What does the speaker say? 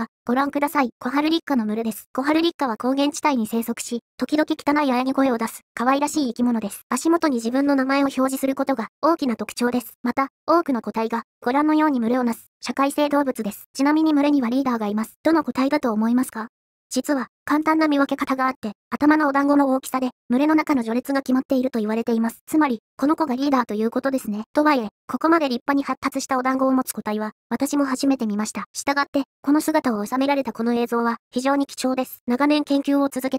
あ、ご覧ください。小春ル花の群れです。小春ル花は高原地帯に生息し、時々汚い喘ぎ声を出す、可愛らしい生き物です。足元に自分の名前を表示することが大きな特徴です。また、多くの個体が、ご覧のように群れをなす、社会性動物です。ちなみに群れにはリーダーがいます。どの個体だと思いますか実は、簡単な見分け方があって、頭のお団子の大きさで、群れの中の序列が決まっていると言われています。つまり、この子がリーダーということですね。とはいえ、ここまで立派に発達したお団子を持つ個体は、私も初めて見ました。従って、この姿を収められたこの映像は、非常に貴重です。長年研究を続け、